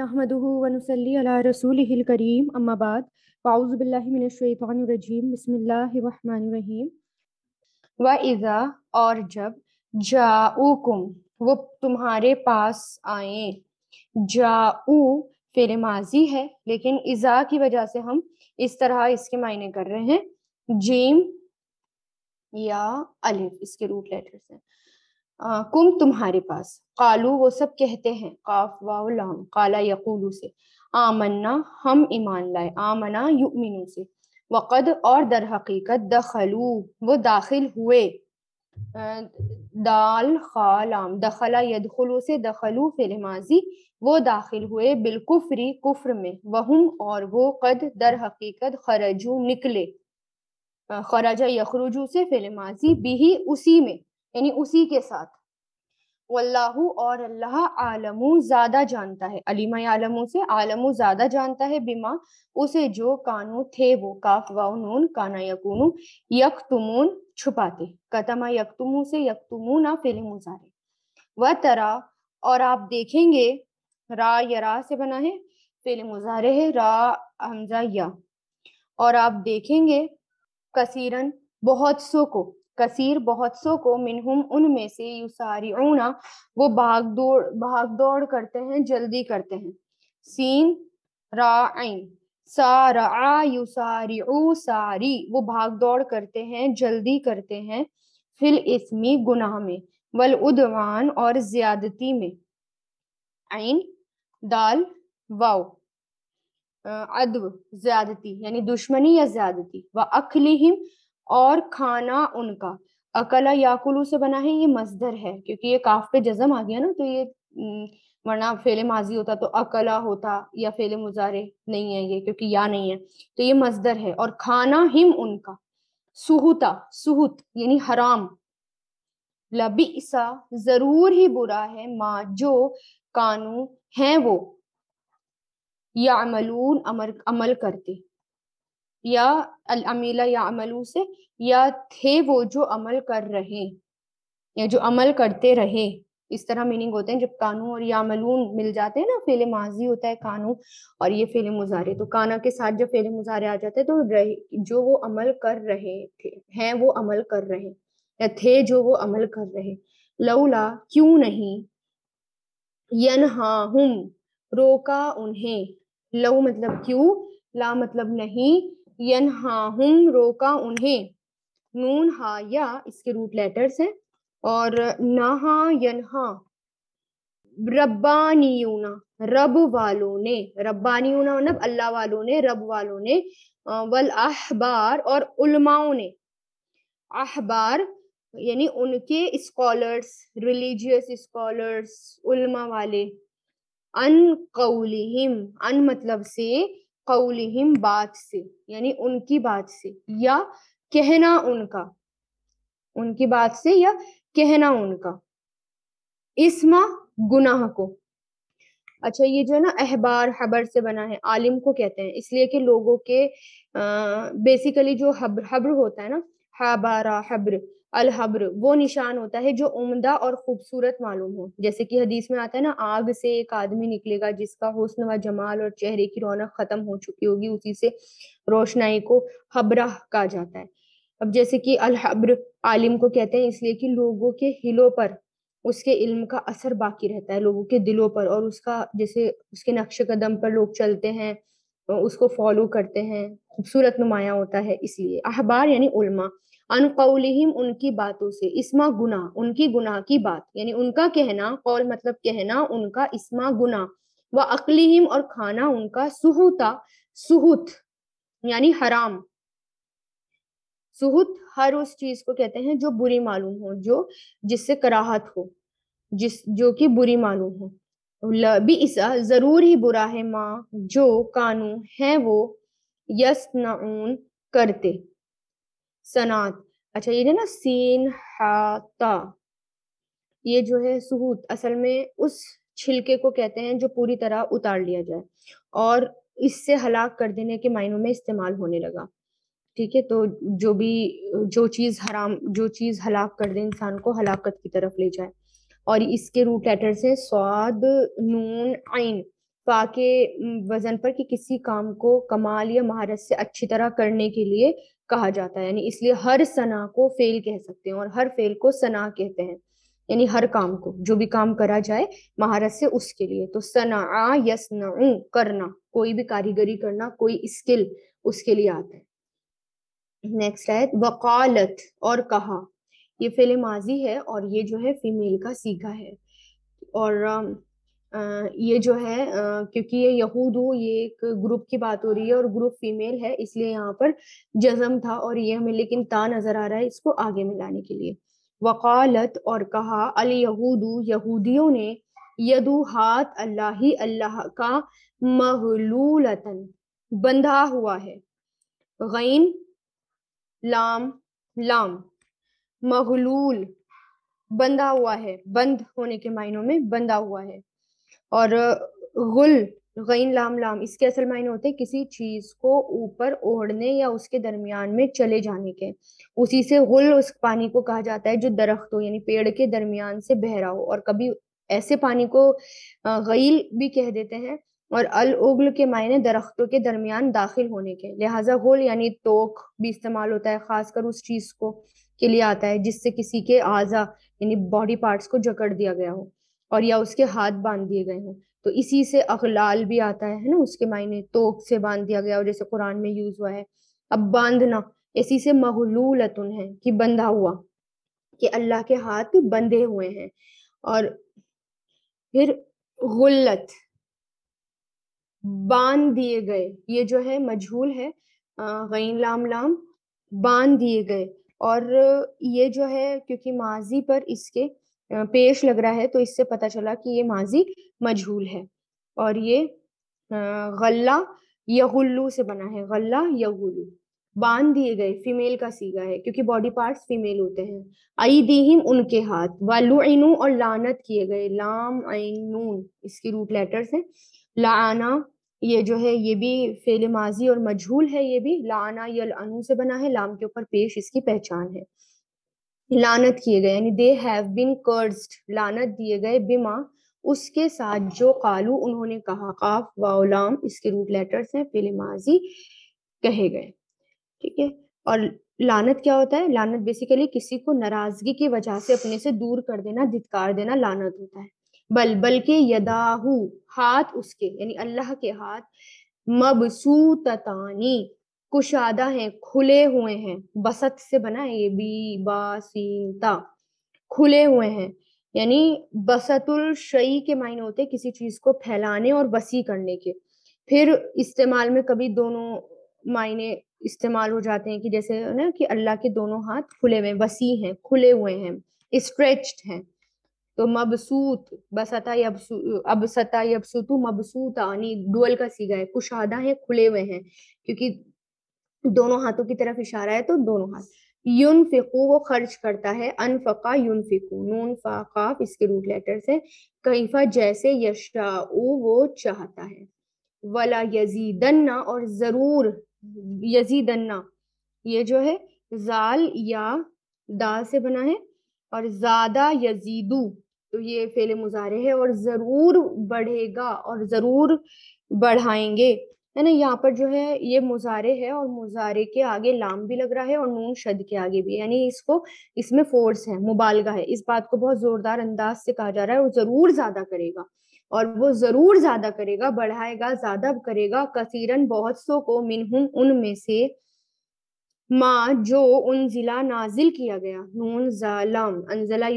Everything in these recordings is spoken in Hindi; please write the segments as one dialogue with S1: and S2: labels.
S1: नहमदूवनसली रसूल करीम अम्माबाद पाउज़बिल्लिमिनशैतरजीम बसमीम व इज़ा और जब जाऊकुम वो तुम्हारे पास आए जाऊ फेर माजी है लेकिन इज़ा की वजह से हम इस तरह इसके मायने कर रहे हैं जीम या अलिफ इसके रूट लेटर्स हैं कुम तुम्हारे पास कालू वो सब कहते हैं काफ वाह लाम काला यकूलू से आमन्ना हम ईमान लाए आमना युमिनू से वक़द और दर हकीकत दखलू वो दाखिल हुए दाल खालाम दखला यदखलू से दखलू फिल माजी वो दाखिल हुए बिलकुफरी कुफ्र में वहम और वो कद दर हकीकत खरजू निकले खराजा यखरुजू से फिल माजी भी उसी में यानी उसी के साथ वल्लाहु और अल्लाह आलमु ज्यादा जानता है अलीमा आलमु से आलमु ज्यादा जानता है बिमा उसे जो कानू थे वो काफ वाउ नून काना यकूनू यकतुमून छुपाते कतमा यकतुमू से ना फिले मुजारे व तरा और आप देखेंगे रा या रा से बना है फिले मुजारे है रा हमजा या और आप देखेंगे कसीरन बहुत सो को कसीर बहुत सो को मिनहुम उनमें से युसारिऊना वो भाग दौड़ भाग दौड़ करते हैं जल्दी करते हैं सीन राइन सारा युसारी ऊ सारी वो भाग दौड़ करते हैं जल्दी करते हैं फिल इसमी गुनाह में वल उदवान और ज्यादती में आइन दाल वाव अदव ज्यादती यानी दुश्मनी या ज्यादती व अखली और खाना उनका अकला याकुलू से बना है ये मजदर है क्योंकि ये काफ पे जजम आ गया ना तो ये वरना फेले माजी होता तो अकला होता या फेले मुजारे नहीं है ये क्योंकि या नहीं है तो ये मजदर है और खाना हिम उनका सुहुता सुहुत यानी हराम लबीसा जरूर ही बुरा है माँ जो कानू है वो या अमलून अमर अमल करते या अमीला या अमलू से या थे वो जो अमल कर रहे या जो अमल करते रहे इस तरह मीनिंग होते हैं जब कानू और या मलून मिल जाते हैं ना फेले माजी होता है कानू और ये फेले मुजारे तो काना के साथ जब फेले मुजारे आ जाते हैं तो रहे जो वो अमल कर रहे थे हैं वो अमल कर रहे या थे जो वो अमल कर रहे लौला क्यों नहीं यनहा हम रोका उन्हें लऊ मतलब क्यों ला मतलब नहीं यनहाहुम रोका उन्हें नून हा या इसके रूट लेटर्स हैं और नहा यनहा रब्बानियूना रब वालों ने रब्बानियूना मतलब अल्लाह वालों ने रब वालों ने वल अहबार और उलमाओं ने अहबार यानी उनके स्कॉलर्स रिलीजियस स्कॉलर्स उलमा वाले अन कौलिम अन मतलब से कौलिम बात से यानी उनकी बात से या कहना उनका उनकी बात से या कहना उनका इसमा गुनाह को अच्छा ये जो है ना अहबार हबर से बना है आलिम को कहते हैं इसलिए कि लोगों के आ, बेसिकली जो हब्र हब्र होता है ना हबारा हब्र अलहब्र वो निशान होता है जो उम्दा और खूबसूरत मालूम हो जैसे कि हदीस में आता है ना आग से एक आदमी निकलेगा जिसका हुसन व जमाल और चेहरे की रौनक खत्म हो चुकी होगी उसी से रोशनाई को हबरा कहा जाता है अब जैसे कि अलहब्र आलिम को कहते हैं इसलिए कि लोगों के हिलों पर उसके इल्म का असर बाकी रहता है लोगों के दिलों पर और उसका जैसे उसके नक्श कदम पर लोग चलते हैं उसको फॉलो करते हैं खूबसूरत नुमाया होता है इसलिए अहबार यानी उलमा अनकौलिम उनकी बातों से इसमा गुना उनकी गुनाह की बात यानी उनका कहना कौल मतलब कहना उनका इसमा गुना व अकलिहिम और खाना उनका सुहूता सुहूत यानी हराम सुहूत हर उस चीज को कहते हैं जो बुरी मालूम हो जो जिससे कराहत हो जिस जो कि बुरी मालूम हो भी ईसा जरूर ही बुरा है माँ जो कानू है वो यस करते सनात अच्छा ये ना सीन हाता ये जो है सुहूत असल में उस छिलके को कहते हैं जो पूरी तरह उतार लिया जाए और इससे हलाक कर देने के मायनों में इस्तेमाल होने लगा ठीक है तो जो भी जो चीज हराम जो चीज हलाक कर दे इंसान को हलाकत की तरफ ले जाए और इसके रूट लेटर्स हैं स्वाद नून आइन पाके के वजन पर कि किसी काम को कमाल या महारत से अच्छी तरह करने के लिए कहा जाता है यानी इसलिए हर सना को फेल कह सकते हैं और हर फेल को सना कहते हैं यानी हर काम को जो भी काम करा जाए महारत से उसके लिए तो सना यसना करना कोई भी कारीगरी करना कोई स्किल उसके लिए आता है नेक्स्ट है वकालत और कहा ये फेले माजी है और ये जो है फीमेल का सीखा है और ये जो है क्योंकि ये यहूद हो ये एक ग्रुप की बात हो रही है और ग्रुप फीमेल है इसलिए यहाँ पर जजम था और ये हमें लेकिन ता नजर आ रहा है इसको आगे मिलाने के लिए वकालत और कहा अल यहूदू यहूदियों ने यदु हाथ अल्लाह ही अल्लाह का महलूलतन बंधा हुआ है गैन लाम लाम महलूल बंधा हुआ है बंद होने के मायनों में बंधा हुआ है और गुल गैन लाम लाम इसके असल मायने होते हैं किसी चीज को ऊपर ओढ़ने या उसके दरमियान में चले जाने के उसी से गुल उस पानी को कहा जाता है जो दरख्त हो यानी पेड़ के दरमियान से बहरा हो और कभी ऐसे पानी को गईल भी कह देते हैं और अल उगल के मायने दरख्तों के दरमियान दाखिल होने के लिहाजा गुल यानी तोक भी इस्तेमाल होता है खासकर उस चीज को के लिए आता है जिससे किसी के आजा यानी बॉडी पार्ट्स को जकड़ दिया गया हो और या उसके हाथ बांध दिए गए हों तो इसी से अखलाल भी आता है ना उसके मायने तोक से बांध दिया गया और जैसे कुरान में यूज हुआ है अब बांधना इसी से महलूलतुन है कि बंधा हुआ कि अल्लाह के हाथ बंधे हुए हैं और फिर गुल्लत बांध दिए गए ये जो है मजहूल है गई लाम लाम बांध दिए गए और ये जो है क्योंकि माजी पर इसके पेश लग रहा है तो इससे पता चला कि ये माजी मजहूल है और ये गल्ला यहुल्लू से बना है गल्ला यहुल्लू बांध दिए गए फीमेल का सीगा है क्योंकि बॉडी पार्ट्स फीमेल होते हैं आई दीहिम उनके हाथ वालू और लानत किए गए लाम आइन नून इसकी रूट लेटर्स हैं लाना ये जो है ये भी फेले माजी और मजहूल है ये भी लाना यल अनु से बना है लाम के ऊपर पेश इसकी पहचान है लानत किए गए यानी दे हैव बिन कर्ज्ड लानत दिए गए बिमा उसके साथ जो कालू उन्होंने कहा काफ वाउलाम इसके रूट लेटर्स हैं फिल माजी कहे गए ठीक है और लानत क्या होता है लानत बेसिकली किसी को नाराजगी की वजह से अपने से दूर कर देना धितकार देना लानत होता है बल बल्कि यदाहू हाथ उसके यानी अल्लाह के हाथ मबसूतानी कुशादा हैं खुले हुए हैं बसत से बना है ये बी बा खुले हुए हैं यानी बसतुल शई के मायने होते हैं किसी चीज को फैलाने और बसी करने के फिर इस्तेमाल में कभी दोनों मायने इस्तेमाल हो जाते हैं कि जैसे ना कि अल्लाह के दोनों हाथ खुले हुए वसी हैं खुले हुए हैं स्ट्रेच्ड हैं तो मबसूत बसता अबसता अबसूत मबसूता यानी डुअल का सीगा है कुशादा है खुले हुए हैं क्योंकि दोनों हाथों की तरफ इशारा है तो दोनों हाथ युन फिकू वो खर्च करता है अनफका यून फिकू नून फाकाफ इसके रूट लेटर से कैफा जैसे यशाऊ वो चाहता है वला यजीदन्ना और जरूर यजीदन्ना ये जो है जाल या दाल से बना है और ज्यादा यजीदू तो ये फेले मुजारे है और जरूर बढ़ेगा और जरूर बढ़ाएंगे है ना यहाँ पर जो है ये मुजारे है और मुजारे के आगे लाम भी लग रहा है और नून शद के आगे भी यानी इसको इसमें फोर्स है मुबालगा है इस बात को बहुत जोरदार अंदाज से कहा जा रहा है और जरूर ज्यादा करेगा और वो जरूर ज्यादा करेगा बढ़ाएगा ज्यादा करेगा कसीरन बहुत सो को मिनहुम उनमें से माँ जो उन जिला नाजिल किया गया नून जालम अनजला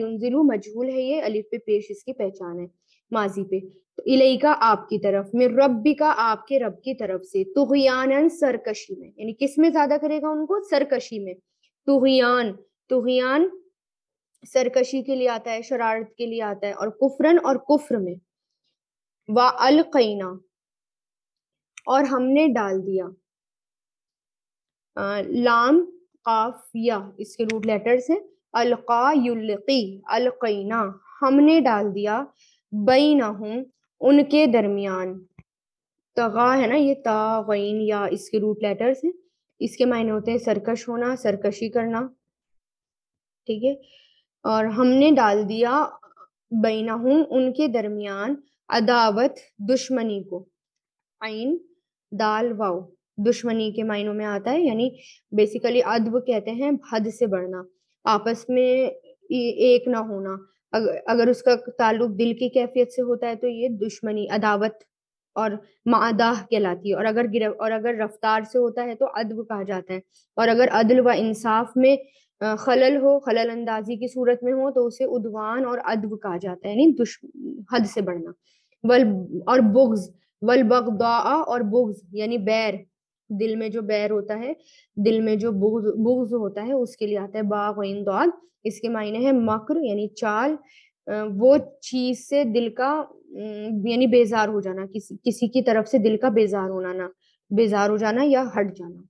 S1: मजहूल है ये अलिफ पे पेश इसकी पहचान है माजी पे तो इलाई का आपकी तरफ में रबी का आपके रब की तरफ से तुहयान सरकशी में यानी किस में ज्यादा करेगा उनको सरकशी में तुहयान तुहयान सरकशी के लिए आता है शरारत के लिए आता है और कुफरन और कुफर में व अलकैना और हमने डाल दिया आ, लाम काफिया इसके रूट लेटर्स हैं अलका युल्की हमने डाल दिया बई ना हूँ उनके दरमियान तगा है ना ये तागैन या इसके रूट लेटर्स हैं इसके मायने होते हैं सरकश होना सरकशी करना ठीक है और हमने डाल दिया बैना हूँ उनके दरमियान अदावत दुश्मनी को आइन दाल वाओ दुश्मनी के मायनों में आता है यानी बेसिकली अदब कहते हैं हद से बढ़ना आपस में एक ना होना अगर उसका ताल्लुक दिल की कैफियत से होता है तो ये दुश्मनी अदावत और मादाह कहलाती है और अगर गिर और अगर रफ्तार से होता है तो अदब कहा जाता है और अगर अदल व इंसाफ में खलल हो खलल अंदाजी की सूरत में हो तो उसे उदवान और अदब कहा जाता है यानी दुश हद से बढ़ना वल और बुग्ज वल बगदा और बुग्ज यानी बैर दिल में जो बैर होता है दिल में जो बुग्ज होता है उसके लिए आता है बाग दौद इसके मायने है मकर यानी चाल वो चीज से दिल का यानी बेजार हो जाना किसी किसी की तरफ से दिल का बेजार होना ना बेजार हो जाना या हट जाना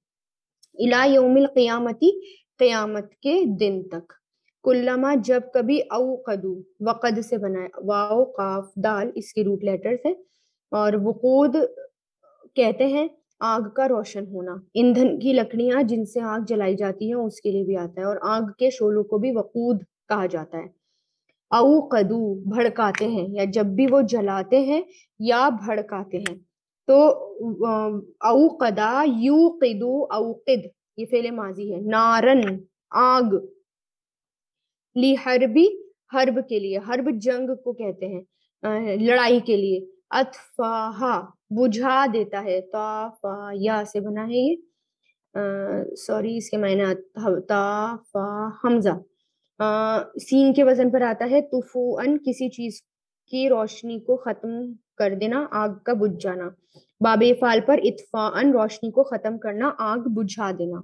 S1: इला यौमिल क़यामती क़यामत के दिन तक कुल्लमा जब कभी औ कदू वक़द से बनाया वाओ काफ दाल इसके रूट लेटर्स है और वकूद कहते हैं आग का रोशन होना ईंधन की लकड़ियां जिनसे आग जलाई जाती है उसके लिए भी आता है और आग के शोलों को भी वकूद कहा जाता है अऊ कदू भड़काते हैं या जब भी वो जलाते हैं या भड़काते हैं तो अऊ कदा यू कदू अऊकिद ये फेले माजी है नारन आग ली हर्बी हर्ब के लिए हर्ब जंग को कहते हैं लड़ाई के लिए अतफाहा बुझा देता है ताफा या से बना है ये सॉरी इसके मायने ताफा हमजा आ, सीन के वजन पर आता है तुफुअन किसी चीज की रोशनी को खत्म कर देना आग का बुझ जाना बाबे फाल पर इतफान रोशनी को खत्म करना आग बुझा देना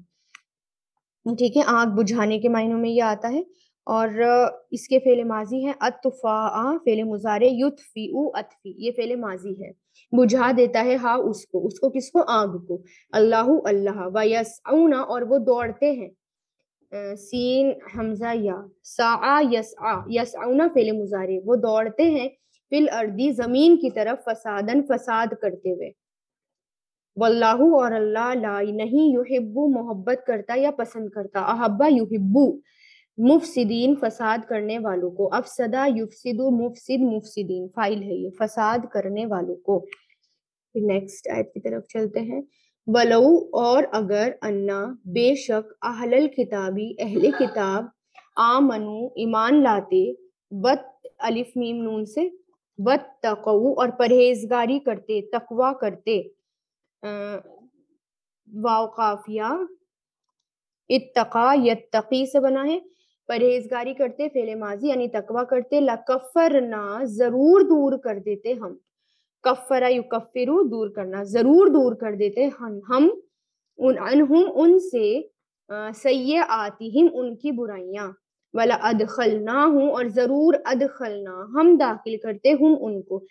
S1: ठीक है आग बुझाने के मायनों में यह आता है और इसके फेले माजी हैं अतफा फेले मुजारे युतफी अतफी ये फेले माजी है बुझा देता है हा उसको उसको किसको आग को अल्लाह अल्लाह वयस और वो दौड़ते हैं सीन हमजा या सा यस आ यस आउना फेले मुजारे वो दौड़ते हैं फिल अर्दी जमीन की तरफ फसादन फसाद करते हुए वल्लाहु और अल्लाह लाई नहीं यूहिब्बू मोहब्बत करता या पसंद करता अहब्बा यूहिब्बू मुफसिदीन फसाद करने वालों को अब सदा युफसिदु मुफसिद मुफसिदीन फाइल है ये फसाद करने वालों को फिर नेक्स्ट आयत की तरफ चलते हैं वलऊ और अगर अन्ना बेशक अहलल किताबी अहले किताब आ मनु ईमान लाते बत अलिफ मीम नून से बत तकऊ और परहेजगारी करते तकवा करते वाव काफिया इत्तका यत्तकी से बना है परहेजगारी करते फेले माजी यानी तकवा करते लकफर ना जरूर दूर कर देते हम कफरा कफिर दूर करना जरूर दूर कर देते हम हम उन अनहुम उनसे सैय आती हिम उनकी बुराइयां वाला ना हूँ और जरूर ना हम दाखिल करते हूँ उनको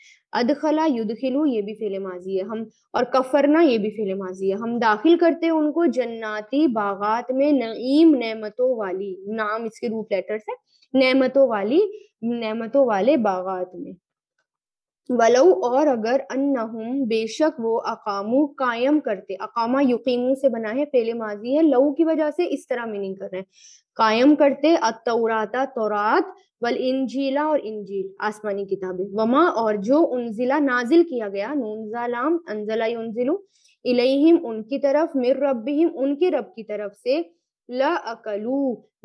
S1: अदखला युदखिलू ये भी फेले माजी है हम और कफरना ये भी फेले माजी है हम दाखिल करते उनको जन्नाती बागात में नईम नेमतों वाली नाम इसके रूप लेटर्स है नेमतों वाली नेमतों वाले बागात में वलऊ और अगर अन्नहुम बेशक वो अकामू कायम करते अकामा युकीमू से बना है पहले माजी है लऊ की वजह से इस तरह मीनिंग कर रहे हैं कायम करते अतौराता तौरात वल इंजीला और इंजील आसमानी किताबें वमा और जो उनजिला नाजिल किया गया नूनजालाम अनजला उनजिलू इलेहिम उनकी तरफ मिर रब उनके रब की तरफ से ला अकलू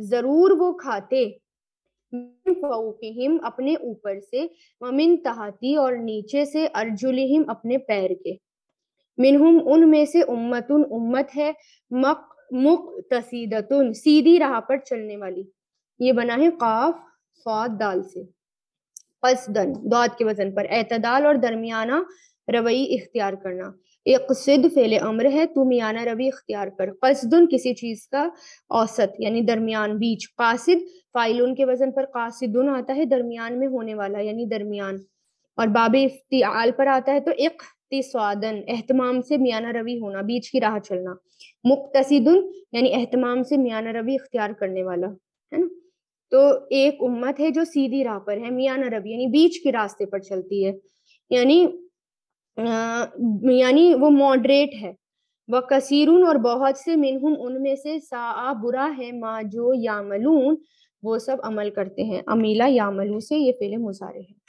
S1: जरूर वो खाते हिम अपने ऊपर से ममिन तहाती और नीचे से अर्जुलिहिम अपने पैर के मिनहुम उनमें से उम्मतुन उम्मत है मक मुक तसीदतुन सीधी राह पर चलने वाली ये बना है काफ स्वाद दाल से पसदन दौद के वजन पर एतदाल और दरमियाना रवैया इख्तियार करना इकसद फेले अम्र है तू मियाना रवि इख्तियार कर कसदन किसी चीज का औसत यानी दरमियान बीच कासिद फाइल के वजन पर कासिदन आता है दरमियान में होने वाला यानी दरमियान और बाबे इफ्तियाल पर आता है तो एक स्वादन एहतमाम से मियाना रवि होना बीच की राह चलना मुख्तसिदन यानी एहतमाम से मियाना रवि इख्तियार करने वाला है ना तो एक उम्मत है जो सीधी राह पर है मियाना रवि यानी बीच के रास्ते पर चलती है यानी यानी वो मॉडरेट है व कसीरून और बहुत से मिनहुम उनमें से सा बुरा है माँ जो यामलून वो सब अमल करते हैं अमीला यामलू से ये फेले मुजारे हैं